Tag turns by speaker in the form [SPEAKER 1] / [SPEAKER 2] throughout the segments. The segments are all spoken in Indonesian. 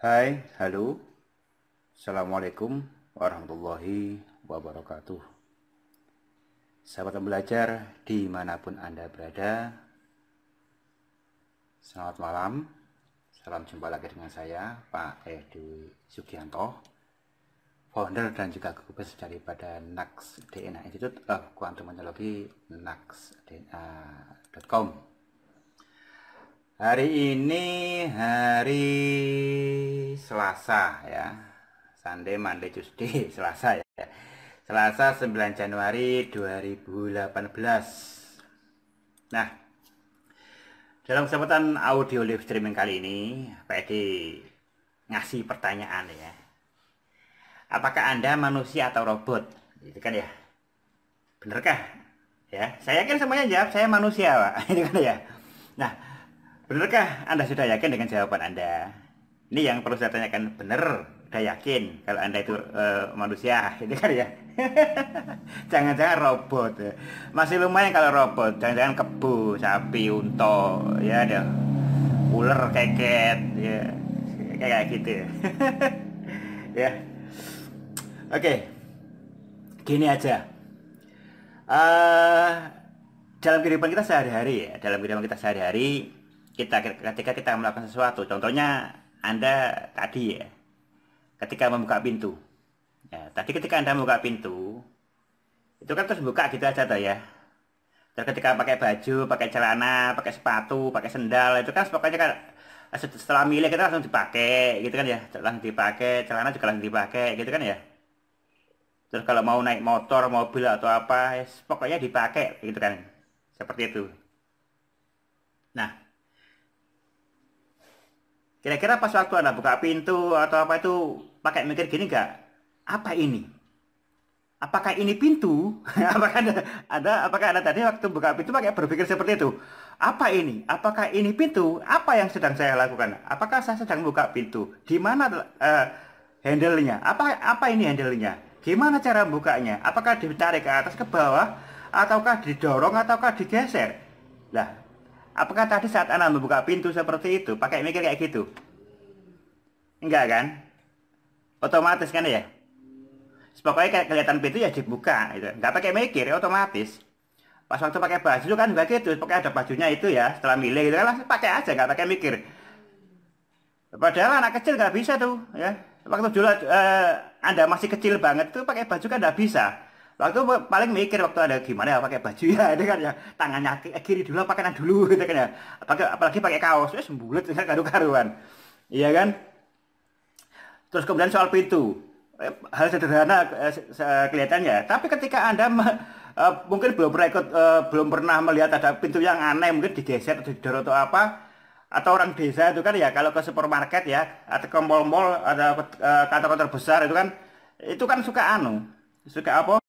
[SPEAKER 1] Hai, halo. Assalamualaikum warahmatullahi wabarakatuh. Sahabat pembelajar dimanapun Anda berada, selamat malam. Salam jumpa lagi dengan saya, Pak Edu Sugianto, founder dan juga gubernur daripada NAX DNA Institute of Quantum Technology, naxdna.com. Hari ini hari Selasa ya. Sunday, Monday, Tuesday, Selasa ya. Selasa 9 Januari 2018. Nah, dalam kesempatan audio live streaming kali ini, Pak Edi ngasih pertanyaan ya. Apakah Anda manusia atau robot? Gitu kan ya. Benerkah? Ya, saya yakin semuanya jawab saya manusia, Pak. Ini gitu kan ya. Nah, Benarkah Anda sudah yakin dengan jawaban Anda? Ini yang perlu saya tanyakan, benar? Udah yakin kalau Anda itu uh, manusia, ini gitu kan ya? Jangan-jangan robot. ya? Masih lumayan kalau robot, jangan-jangan kebu, sapi, unta, ya ada ular, keket, ya. Kayak gitu ya. ya. Oke. Okay. Gini aja. Uh, dalam kehidupan kita sehari-hari ya, dalam kehidupan kita sehari-hari kita ketika kita melakukan sesuatu contohnya anda tadi ya ketika membuka pintu ya, tadi ketika anda membuka pintu itu kan terus buka gitu aja tuh ya terus ketika pakai baju pakai celana pakai sepatu pakai sendal itu kan pokoknya kan setelah milih kita langsung dipakai gitu kan ya langsung dipakai celana juga langsung dipakai gitu kan ya terus kalau mau naik motor mobil atau apa ya, pokoknya dipakai gitu kan seperti itu nah Kira-kira pas waktu Anda buka pintu atau apa itu pakai mikir gini gak Apa ini? Apakah ini pintu? apakah ada anda, apakah Anda tadi waktu buka pintu pakai berpikir seperti itu? Apa ini? Apakah ini pintu? Apa yang sedang saya lakukan? Apakah saya sedang buka pintu? Di mana uh, handle-nya? Apa apa ini handle-nya? Gimana cara bukanya? Apakah ditarik ke atas ke bawah ataukah didorong ataukah digeser? Lah, Apakah tadi saat anak membuka pintu seperti itu pakai mikir kayak gitu? Enggak kan? Otomatis kan ya? Pokoknya kayak kelihatan pintu ya dibuka gitu. Enggak pakai mikir, ya otomatis. Pas waktu pakai baju kan juga gitu, pokoknya ada bajunya itu ya, setelah milih gitu kan langsung pakai aja, enggak pakai mikir. Padahal anak kecil gak bisa tuh ya. Waktu dulu eh, Anda masih kecil banget tuh pakai baju kan enggak bisa Waktu paling mikir waktu ada gimana ya, pakai baju ya, itu kan ya tangannya eh, kiri dulu, pakai yang dulu gitu kan ya. Apalagi, apalagi pakai kaos, ya sembulet dengan karu-karuan. Iya kan? Terus kemudian soal pintu, eh, hal sederhana eh, kelihatannya. Tapi ketika anda mungkin belum pernah ikut, belum pernah melihat ada pintu yang aneh, mungkin digeser atau didorong atau apa, atau orang desa itu kan ya kalau ke supermarket ya atau ke mall-mall ada kantor-kantor besar itu kan itu kan suka anu suka apa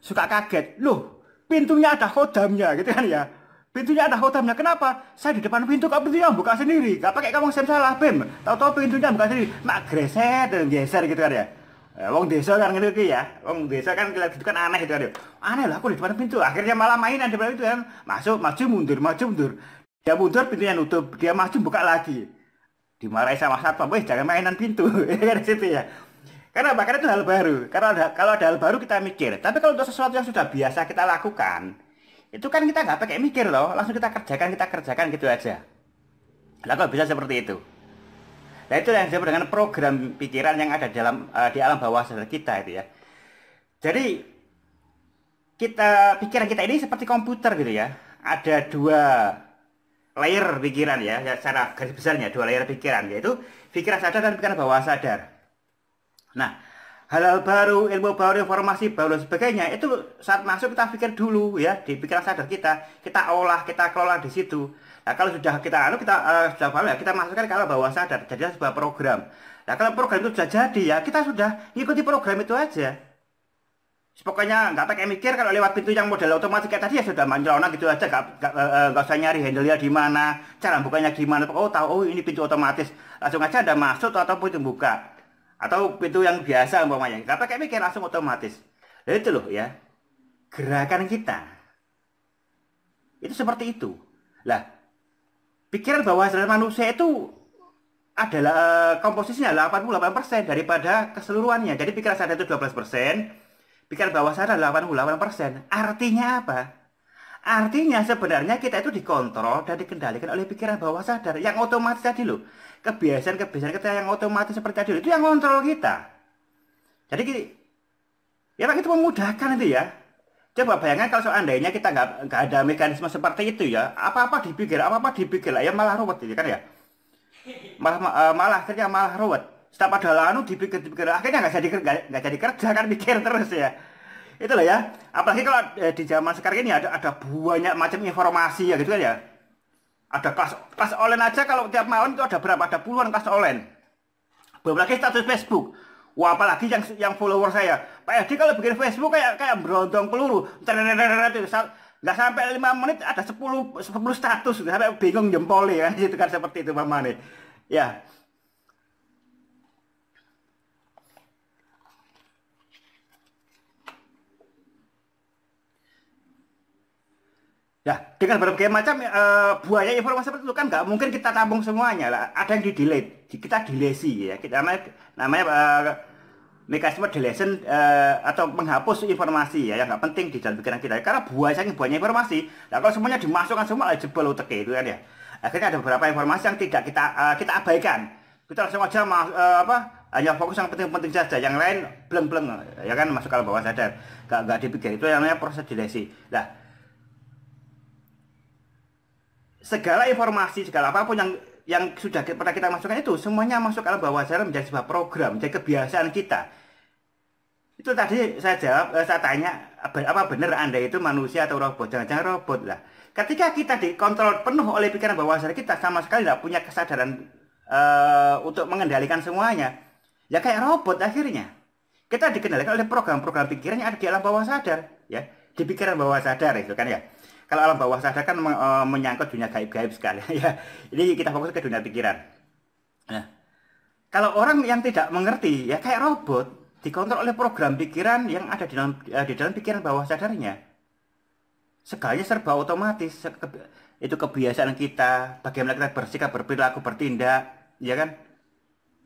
[SPEAKER 1] suka kaget. Loh, pintunya ada kodamnya gitu kan ya. Pintunya ada kodamnya. Kenapa? Saya di depan pintu, kok pintunya buka sendiri. Gak pakai kamu sem salah, Bim. tau tahu pintunya buka sendiri. Mak greset dan geser gitu kan ya. Eh, wong desa kan gitu, ya. Wong desa kan gitu kan aneh gitu kan. Ya. Aneh lah aku di depan pintu. Akhirnya malah mainan di depan pintu kan. Masuk, maju mundur, maju mundur. Dia mundur pintunya nutup, dia maju buka lagi. Dimarahi sama satpam, "Wes, jangan mainan pintu." Ya kan situ ya. Karena apa? itu hal baru. Karena ada, kalau ada hal baru kita mikir. Tapi kalau untuk sesuatu yang sudah biasa kita lakukan, itu kan kita nggak pakai mikir loh. Langsung kita kerjakan, kita kerjakan gitu aja. Lah kok bisa seperti itu? Nah itu yang disebut dengan program pikiran yang ada dalam uh, di alam bawah sadar kita itu ya. Jadi kita pikiran kita ini seperti komputer gitu ya. Ada dua layer pikiran ya, ya secara garis besarnya dua layer pikiran yaitu pikiran sadar dan pikiran bawah sadar. Nah, hal-hal baru, ilmu baru, informasi baru dan sebagainya itu saat masuk kita pikir dulu ya di pikiran sadar kita, kita olah, kita kelola di situ. Nah, kalau sudah kita anu kita uh, sudah paham ya, kita masukkan kalau bawa sadar jadi sebuah program. Nah, kalau program itu sudah jadi ya, kita sudah ikuti program itu aja. Pokoknya nggak pakai mikir kalau lewat pintu yang model otomatis kayak tadi ya sudah manjelona gitu aja nggak nggak eh, eh, usah nyari handle-nya di mana cara bukanya gimana oh tahu oh ini pintu otomatis langsung aja ada masuk atau pintu buka atau pintu yang biasa umpamanya kita pakai mikir langsung otomatis Dan itu loh ya gerakan kita itu seperti itu lah pikiran bahwa manusia itu adalah eh, komposisinya 88% daripada keseluruhannya. Jadi pikiran sadar itu 12%, pikiran bawah sadar 88%. Artinya apa? Artinya sebenarnya kita itu dikontrol dan dikendalikan oleh pikiran bawah sadar yang otomatis tadi loh. Kebiasaan-kebiasaan kita yang otomatis seperti tadi itu yang kontrol kita. Jadi ya Pak kan itu memudahkan itu ya. Coba bayangkan kalau seandainya kita nggak nggak ada mekanisme seperti itu ya, apa-apa dipikir, apa-apa dipikir lah ya malah ruwet ya kan ya. Malah uh, malah akhirnya malah ruwet. Setiap ada lalu dipikir pikir akhirnya nggak jadi nggak jadi kerja kan pikir terus ya itulah ya apalagi kalau eh, di zaman sekarang ini ada ada banyak macam informasi ya gitu kan ya ada kelas kelas online aja kalau tiap malam itu ada berapa ada puluhan kelas online belum lagi status Facebook Wah, apalagi yang yang follower saya Pak Edi kalau bikin Facebook kayak kayak berontong peluru nggak sampai lima menit ada sepuluh 10 status sampai bingung ya kan itu kan seperti itu Pak Mane ya Ya, dengan berbagai macam uh, buaya informasi seperti itu kan nggak mungkin kita tabung semuanya lah. Ada yang di delete, kita delesi ya. Kita namanya, namanya uh, mekanisme deletion uh, atau menghapus informasi ya yang nggak penting di dalam pikiran kita. Karena buaya yang buaya informasi. Nah, kalau semuanya dimasukkan semua jebol otak itu kan ya. Akhirnya ada beberapa informasi yang tidak kita uh, kita abaikan. Kita langsung aja ma, uh, apa hanya fokus yang penting-penting saja. Yang lain beleng-beleng ya kan masuk kalau bawah sadar. Gak gak dipikir itu yang namanya proses delesi. Nah, segala informasi segala apapun yang yang sudah pernah kita masukkan itu semuanya masuk alam bawah sadar menjadi sebuah program menjadi kebiasaan kita itu tadi saya jawab eh, saya tanya apa benar anda itu manusia atau robot jangan-jangan robot lah ketika kita dikontrol penuh oleh pikiran bawah sadar kita sama sekali tidak punya kesadaran uh, untuk mengendalikan semuanya ya kayak robot akhirnya kita dikendalikan oleh program-program pikiran yang ada di alam bawah sadar ya di pikiran bawah sadar itu kan ya kalau alam bawah sadar kan uh, menyangkut dunia gaib-gaib sekali ya. Ini kita fokus ke dunia pikiran. Nah, kalau orang yang tidak mengerti ya kayak robot dikontrol oleh program pikiran yang ada di dalam eh, di dalam pikiran bawah sadarnya. Segalanya serba otomatis. Itu kebiasaan kita, bagaimana kita bersikap, berperilaku, bertindak, ya kan?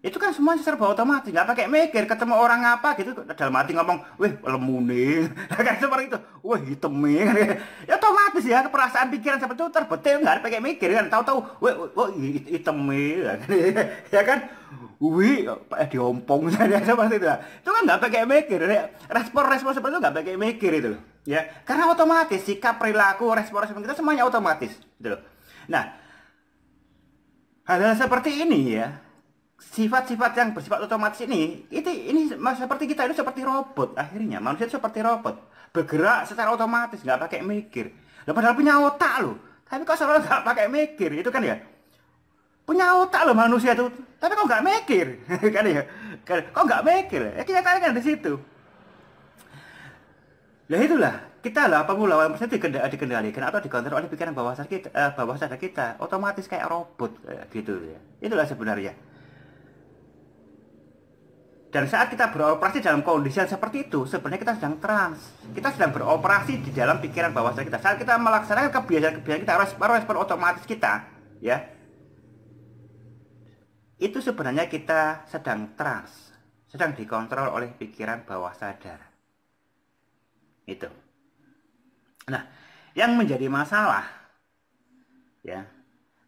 [SPEAKER 1] itu kan semua serba otomatis nggak pakai mikir ketemu orang apa gitu dalam hati ngomong wih lemune kayak seperti itu wih hitam kan gitu. ya otomatis ya perasaan pikiran seperti itu terbetul nggak pakai mikir kan tahu-tahu wih wih hitam kan gitu. ya kan wih eh, diompong saja kan gitu, seperti itu itu kan nggak pakai mikir respon-respon seperti itu nggak pakai mikir itu ya karena otomatis sikap perilaku respon-respon kita semuanya otomatis gitu nah hal-hal seperti ini ya sifat-sifat yang bersifat otomatis ini itu ini seperti kita itu seperti robot akhirnya manusia itu seperti robot bergerak secara otomatis nggak pakai mikir lepas padahal punya otak loh tapi kok selalu nggak pakai mikir itu kan ya punya otak loh manusia itu tapi kok nggak mikir kan ya kan, kok nggak mikir ya kita kan di situ ya itulah kita lah pemula maksudnya dikendal dikendalikan atau dikontrol oleh pikiran bawah sadar kita eh, bawah sadar kita otomatis kayak robot eh, gitu ya itulah sebenarnya dan saat kita beroperasi dalam kondisi yang seperti itu, sebenarnya kita sedang trans. Kita sedang beroperasi di dalam pikiran bawah sadar kita. Saat kita melaksanakan kebiasaan-kebiasaan kita, respon, respon otomatis kita, ya, itu sebenarnya kita sedang trans, sedang dikontrol oleh pikiran bawah sadar. Itu. Nah, yang menjadi masalah, ya,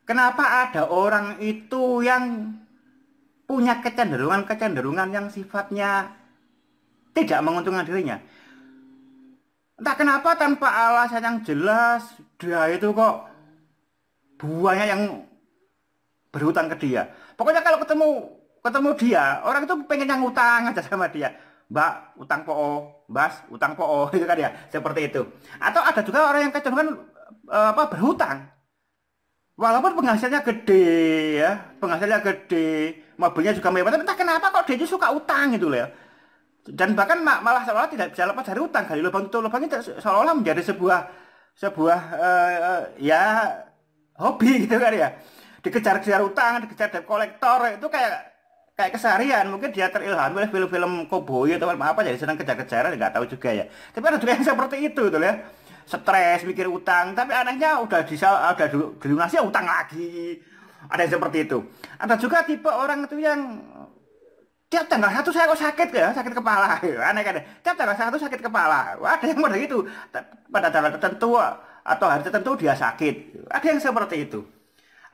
[SPEAKER 1] kenapa ada orang itu yang punya kecenderungan-kecenderungan yang sifatnya tidak menguntungkan dirinya. Entah kenapa tanpa alasan yang jelas dia itu kok buahnya yang berhutang ke dia. Pokoknya kalau ketemu ketemu dia, orang itu pengen yang utang aja sama dia. Mbak, utang poo, Bas, utang poo, gitu kan ya, seperti itu. Atau ada juga orang yang kecenderungan eh, apa berhutang walaupun penghasilnya gede ya penghasilnya gede mobilnya juga mewah tapi entah kenapa kok dia suka utang gitu loh ya dan bahkan malah seolah tidak bisa lepas dari utang gali lubang tutup lubang itu seolah menjadi sebuah sebuah uh, ya hobi gitu kan ya dikejar-kejar utang dikejar debt kolektor itu kayak kayak keseharian mungkin dia terilham oleh film-film koboi atau apa jadi senang kejar-kejaran nggak tahu juga ya tapi ada juga yang seperti itu tuh gitu ya stres mikir utang tapi anaknya udah bisa udah dilunasi ya utang lagi ada yang seperti itu ada juga tipe orang itu yang tiap tanggal satu saya kok sakit ya sakit kepala aneh kan ya? tiap tanggal satu sakit kepala ada yang model itu pada tanggal tertentu eh, atau hari tertentu dia sakit ada yang seperti itu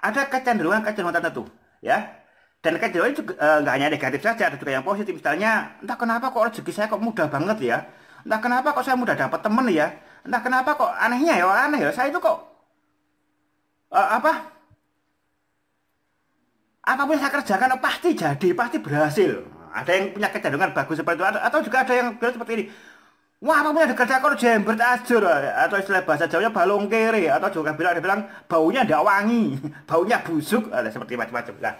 [SPEAKER 1] ada kecenderungan kecenderungan tertentu ya dan kecenderungan itu eh, nggak e, hanya negatif saja ada juga yang positif misalnya entah kenapa kok rezeki saya kok mudah banget ya entah kenapa kok saya mudah dapat temen ya entah kenapa kok anehnya ya aneh ya saya itu kok uh, apa apapun saya kerjakan oh, pasti jadi pasti berhasil ada yang punya kecenderungan bagus seperti itu atau juga ada yang bilang seperti ini Wah, apapun yang dikerjakan jembert ajur atau istilah bahasa Jawanya balong kere atau juga bilang ada bilang baunya tidak wangi, baunya busuk, ada seperti macam-macam. Nah,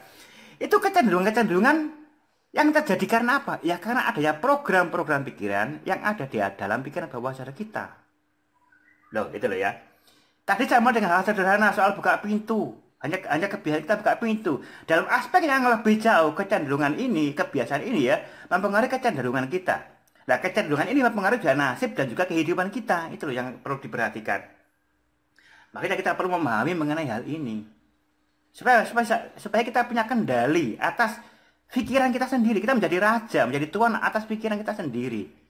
[SPEAKER 1] itu kecenderungan-kecenderungan yang terjadi karena apa? Ya karena adanya program-program pikiran yang ada di dalam pikiran bawah sadar kita. Loh, itu loh ya. Tadi sama dengan hal sederhana soal buka pintu. Hanya hanya kebiasaan kita buka pintu. Dalam aspek yang lebih jauh, kecenderungan ini, kebiasaan ini ya, mempengaruhi kecenderungan kita. Nah, kecenderungan ini mempengaruhi juga nasib dan juga kehidupan kita. Itu loh yang perlu diperhatikan. Makanya kita perlu memahami mengenai hal ini. Supaya, supaya, supaya kita punya kendali atas pikiran kita sendiri. Kita menjadi raja, menjadi tuan atas pikiran kita sendiri.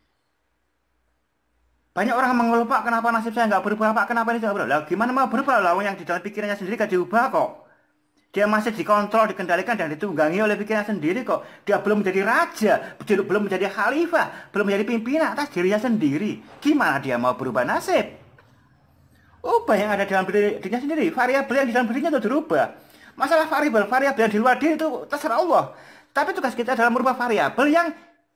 [SPEAKER 1] Banyak orang mengeluh, Pak, kenapa nasib saya nggak berubah, Pak, kenapa ini tidak berubah? Lah, gimana mau berubah? Lah, yang di dalam pikirannya sendiri gak diubah kok. Dia masih dikontrol, dikendalikan, dan ditunggangi oleh pikirannya sendiri kok. Dia belum menjadi raja, belum menjadi khalifah, belum menjadi pimpinan atas dirinya sendiri. Gimana dia mau berubah nasib? Ubah yang ada dalam dirinya sendiri, variabel yang di dalam dirinya itu dirubah. Masalah variabel, variabel yang di luar diri itu terserah Allah. Tapi tugas kita adalah merubah variabel yang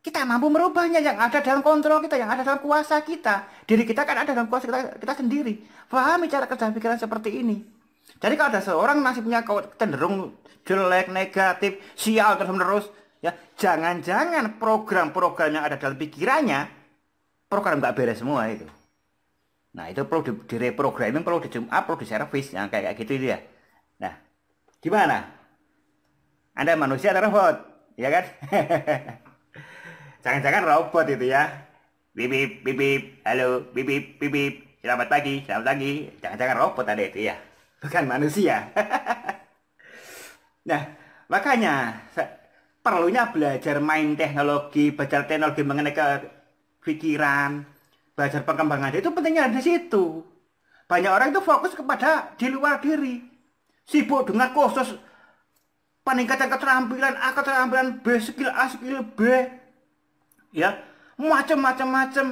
[SPEAKER 1] kita mampu merubahnya yang ada dalam kontrol kita, yang ada dalam kuasa kita. Diri kita kan ada dalam kuasa kita, kita sendiri. Pahami cara kerja pikiran seperti ini. Jadi kalau ada seorang masih punya cenderung jelek, negatif, sial terus menerus, ya jangan-jangan program-program yang ada dalam pikirannya, program nggak beres semua itu. Nah itu perlu di, reprogramming, perlu di perlu di service, yang kayak, gitu itu ya. Nah, gimana? Anda manusia atau robot? Ya kan? Jangan-jangan robot itu ya. Bibip, bibip, halo, bibip, bibip. Selamat pagi, selamat pagi. Jangan-jangan robot ada itu ya. Bukan manusia. nah, makanya perlunya belajar main teknologi, belajar teknologi mengenai ke pikiran, belajar perkembangan itu pentingnya di situ. Banyak orang itu fokus kepada di luar diri, sibuk dengan kursus peningkatan keterampilan A, keterampilan B, skill A, skill B, ya macam-macam macam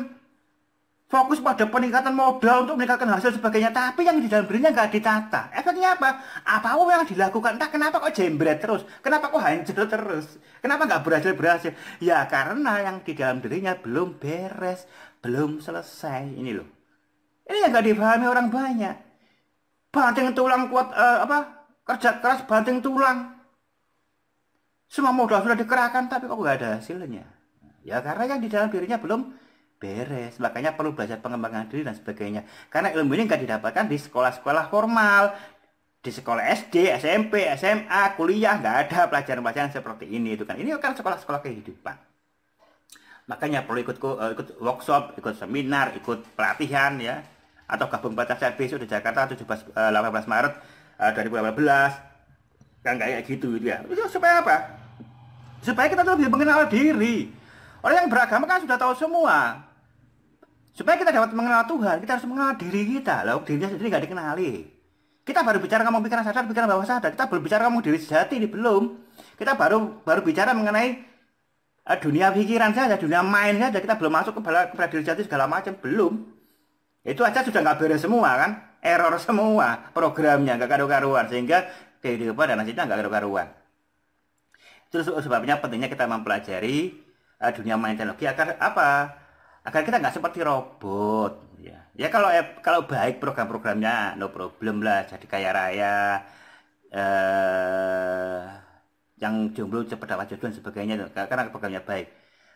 [SPEAKER 1] fokus pada peningkatan modal untuk meningkatkan hasil sebagainya tapi yang di dalam dirinya nggak ditata efeknya apa apa yang dilakukan entah kenapa kok jembret terus kenapa kok hancur terus kenapa nggak berhasil berhasil ya karena yang di dalam dirinya belum beres belum selesai ini loh ini yang nggak dipahami orang banyak banting tulang kuat uh, apa kerja keras banting tulang semua modal sudah dikerahkan tapi kok nggak ada hasilnya ya karena yang di dalam dirinya belum beres makanya perlu belajar pengembangan diri dan sebagainya karena ilmu ini nggak didapatkan di sekolah-sekolah formal di sekolah SD, SMP, SMA, kuliah nggak ada pelajaran-pelajaran seperti ini itu kan ini kan sekolah-sekolah kehidupan makanya perlu ikut eh, ikut workshop, ikut seminar, ikut pelatihan ya atau gabung batas servis di Jakarta 17 18 eh, Maret 2018 eh, kan kayak gitu gitu ya supaya apa supaya kita tuh lebih mengenal diri Orang yang beragama kan sudah tahu semua. Supaya kita dapat mengenal Tuhan, kita harus mengenal diri kita. Lalu diri sendiri nggak dikenali. Kita baru bicara kamu pikiran sadar, pikiran bawah sadar. Kita belum bicara kamu diri sejati, ini belum. Kita baru baru bicara mengenai eh, dunia pikiran saja, dunia main saja. Kita belum masuk kepada, kepada diri sejati segala macam, belum. Itu aja sudah nggak beres semua kan? Error semua programnya, nggak karu-karuan. Sehingga kehidupan dan nasibnya nggak karu-karuan. Terus sebabnya pentingnya kita mempelajari uh, dunia main teknologi agar apa? Agar kita nggak seperti robot ya. Ya kalau eh, kalau baik program-programnya no problem lah jadi kaya raya eh yang jomblo cepat dapat jodoh dan sebagainya karena programnya baik.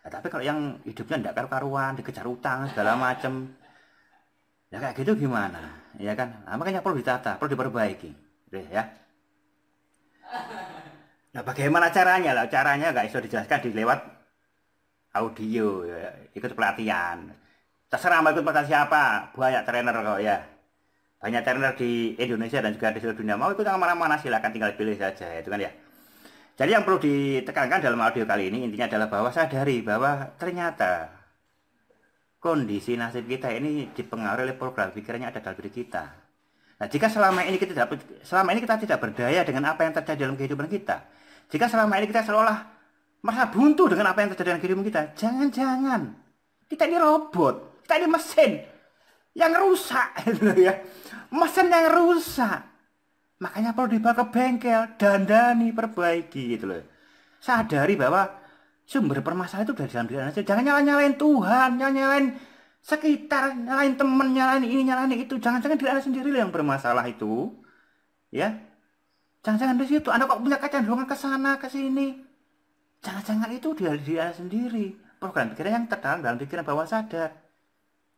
[SPEAKER 1] Nah, tapi kalau yang hidupnya tidak karu-karuan, dikejar utang segala macam, ya kayak gitu gimana? Ya kan? Nah, makanya perlu ditata, perlu diperbaiki, ya. Nah, bagaimana caranya lah? Caranya nggak bisa dijelaskan dilewat lewat audio ya, ikut pelatihan terserah mau ikut pelatihan siapa banyak trainer kok ya banyak trainer di Indonesia dan juga di seluruh dunia mau ikut yang mana-mana silahkan tinggal pilih saja itu kan ya jadi yang perlu ditekankan dalam audio kali ini intinya adalah bahwa sadari bahwa ternyata kondisi nasib kita ini dipengaruhi oleh program pikirannya ada dalam diri kita. Nah, jika selama ini kita tidak selama ini kita tidak berdaya dengan apa yang terjadi dalam kehidupan kita, jika selama ini kita seolah merasa buntu dengan apa yang terjadi dengan dirimu kita. Jangan-jangan. Kita ini robot. Kita ini mesin. Yang rusak. Gitu ya. Mesin yang rusak. Makanya perlu dibawa ke bengkel. Dandani, perbaiki gitu loh. Sadari bahwa sumber permasalahan itu dari dalam diri Anda. Jangan nyalain-nyalain Tuhan. nyalain sekitar. Nyalain teman, nyalain ini, nyalain itu. Jangan-jangan diri Anda sendiri yang bermasalah itu. Ya. Jangan-jangan di situ. Anda kok punya kecenderungan ke sana, ke sini Jangan-jangan itu dia, dia sendiri. Program pikiran yang terdalam dalam pikiran bawah sadar.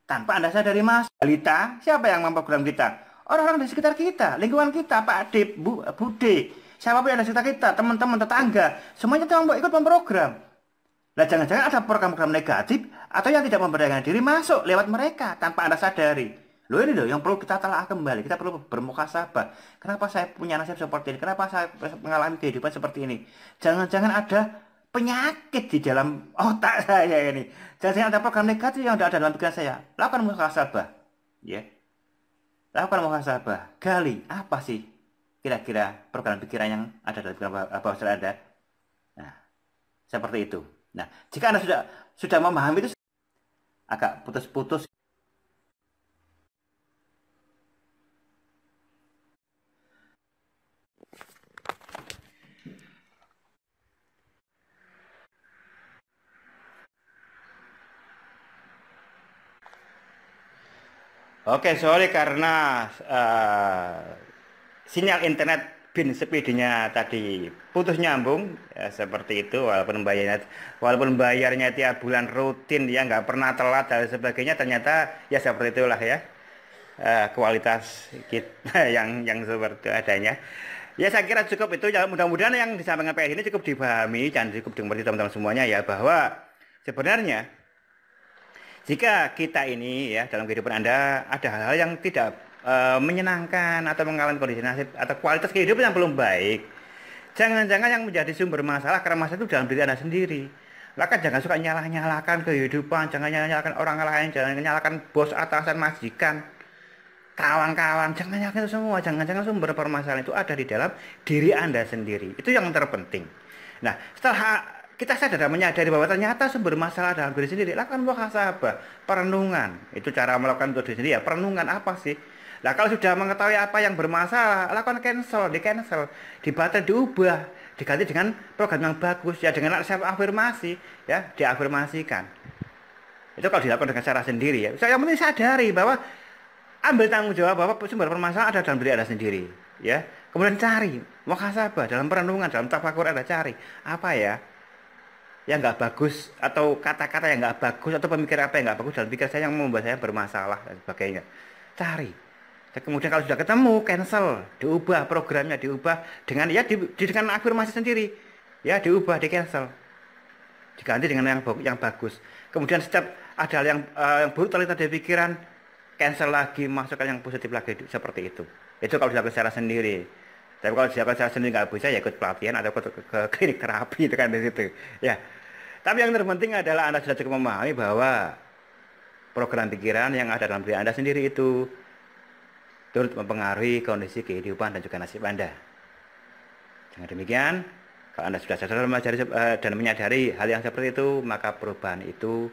[SPEAKER 1] Tanpa Anda sadari mas, balita, siapa yang memprogram kita? Orang-orang di sekitar kita, lingkungan kita, Pak Adip, Bu, Bude, siapa yang ada di sekitar kita, teman-teman, tetangga, semuanya itu ikut memprogram. Nah, jangan-jangan ada program-program negatif atau yang tidak memberdayakan diri masuk lewat mereka tanpa Anda sadari. Loh ini loh yang perlu kita telah kembali, kita perlu bermuka sabar. Kenapa saya punya nasib seperti ini? Kenapa saya mengalami kehidupan seperti ini? Jangan-jangan ada penyakit di dalam otak saya ini. Dan saya ada program negatif yang ada dalam pikiran saya. Lakukan muhasabah. Ya. Lakukan muhasabah. Gali apa sih kira-kira program pikiran yang ada dalam pikiran bawah sadar Anda. Nah, seperti itu. Nah, jika Anda sudah sudah memahami itu agak putus-putus Oke, okay, sorry karena uh, sinyal internet bin speednya tadi putus nyambung ya, seperti itu walaupun bayarnya walaupun bayarnya tiap bulan rutin ya nggak pernah telat dan sebagainya ternyata ya seperti itulah ya uh, kualitas kita yang yang seperti adanya ya saya kira cukup itu ya mudah-mudahan yang disampaikan PL ini cukup dipahami dan cukup dimengerti teman-teman semuanya ya bahwa sebenarnya jika kita ini ya dalam kehidupan Anda ada hal-hal yang tidak e, menyenangkan atau mengalami kondisi nasib atau kualitas kehidupan yang belum baik, jangan-jangan yang menjadi sumber masalah karena masalah itu dalam diri Anda sendiri. Maka jangan suka nyalah-nyalakan kehidupan, jangan nyalah-nyalakan orang lain, jangan nyalahkan bos atasan majikan, kawan-kawan, jangan nyalahkan itu semua. Jangan-jangan sumber permasalahan itu ada di dalam diri Anda sendiri. Itu yang terpenting. Nah, setelah kita sadar menyadari bahwa ternyata sumber masalah dalam diri sendiri lakukan muhasabah perenungan itu cara melakukan untuk diri sendiri ya perenungan apa sih Nah kalau sudah mengetahui apa yang bermasalah, lakukan cancel, di cancel, dibatasi diubah, diganti dengan program yang bagus ya dengan resep afirmasi ya diafirmasikan. Itu kalau dilakukan dengan cara sendiri ya. So, yang penting sadari bahwa ambil tanggung jawab bahwa sumber permasalahan ada dalam diri ada sendiri ya. Kemudian cari muhasabah dalam perenungan, dalam tafakur ada cari apa ya yang nggak bagus atau kata-kata yang nggak bagus atau pemikiran apa yang nggak bagus dalam pikiran saya yang membuat saya bermasalah dan sebagainya cari dan kemudian kalau sudah ketemu cancel diubah programnya diubah dengan ya di, dengan afirmasi sendiri ya diubah di cancel diganti dengan yang yang bagus kemudian setiap ada hal yang, uh, yang buruk terlihat dari pikiran cancel lagi masukkan yang positif lagi seperti itu itu kalau sudah secara sendiri tapi kalau siapa saya sendiri nggak bisa ya ikut pelatihan atau ikut ke klinik terapi itu kan di situ. Ya. Tapi yang terpenting adalah Anda sudah cukup memahami bahwa program pikiran yang ada dalam diri Anda sendiri itu turut mempengaruhi kondisi kehidupan dan juga nasib Anda. Dengan demikian, kalau Anda sudah sadar dan menyadari eh, hal yang seperti itu, maka perubahan itu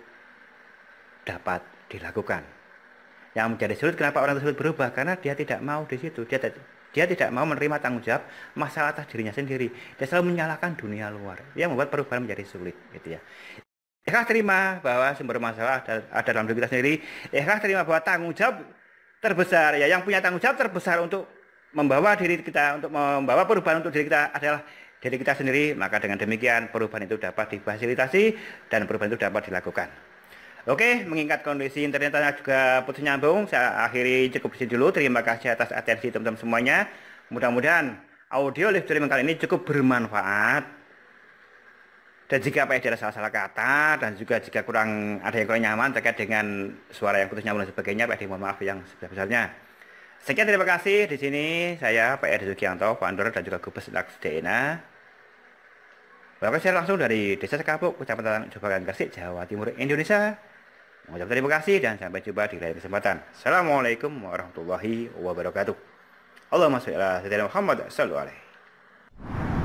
[SPEAKER 1] dapat dilakukan. Yang menjadi sulit kenapa orang tersebut berubah karena dia tidak mau di situ, dia dia tidak mau menerima tanggung jawab masalah atas dirinya sendiri. Dia selalu menyalahkan dunia luar yang membuat perubahan menjadi sulit gitu ya. Ikhlas terima bahwa sumber masalah ada, ada dalam diri kita sendiri. Ikhlas terima bahwa tanggung jawab terbesar ya yang punya tanggung jawab terbesar untuk membawa diri kita untuk membawa perubahan untuk diri kita adalah diri kita sendiri maka dengan demikian perubahan itu dapat difasilitasi dan perubahan itu dapat dilakukan Oke, mengingat kondisi internetnya juga putus nyambung, saya akhiri cukup di sini dulu. Terima kasih atas atensi teman-teman semuanya. Mudah-mudahan audio live streaming kali ini cukup bermanfaat. Dan jika apa ada salah-salah kata dan juga jika kurang ada yang kurang nyaman terkait dengan suara yang putus nyambung dan sebagainya, Pak Edi mohon maaf yang sebesar-besarnya. Sekian terima kasih di sini saya Pak Edi Sugianto, founder dan juga Gubes Laksdena. Bapak saya langsung dari Desa Sekapuk, Kecamatan Jogokan Gresik, Jawa Timur, Indonesia. Mengucapkan terima kasih dan sampai jumpa di lain kesempatan. Assalamualaikum warahmatullahi wabarakatuh. Allahumma sholli ala sayyidina Muhammad sallallahu alaihi